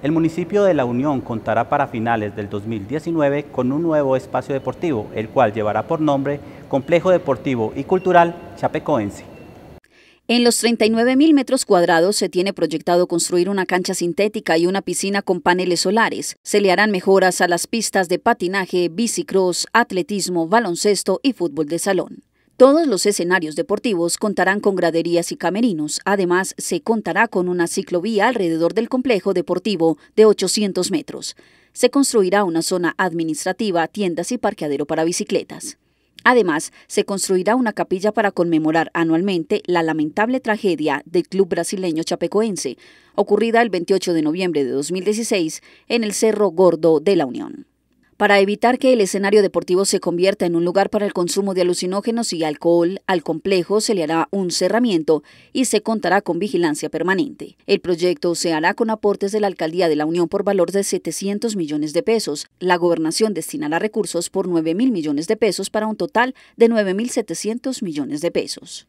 El municipio de La Unión contará para finales del 2019 con un nuevo espacio deportivo, el cual llevará por nombre Complejo Deportivo y Cultural Chapecoense. En los 39.000 metros cuadrados se tiene proyectado construir una cancha sintética y una piscina con paneles solares. Se le harán mejoras a las pistas de patinaje, bicicross, atletismo, baloncesto y fútbol de salón. Todos los escenarios deportivos contarán con graderías y camerinos. Además, se contará con una ciclovía alrededor del complejo deportivo de 800 metros. Se construirá una zona administrativa, tiendas y parqueadero para bicicletas. Además, se construirá una capilla para conmemorar anualmente la lamentable tragedia del club brasileño chapecoense, ocurrida el 28 de noviembre de 2016 en el Cerro Gordo de la Unión para evitar que el escenario deportivo se convierta en un lugar para el consumo de alucinógenos y alcohol, al complejo se le hará un cerramiento y se contará con vigilancia permanente. El proyecto se hará con aportes de la Alcaldía de la Unión por valor de 700 millones de pesos. La gobernación destinará recursos por 9 mil millones de pesos para un total de 9.700 millones de pesos.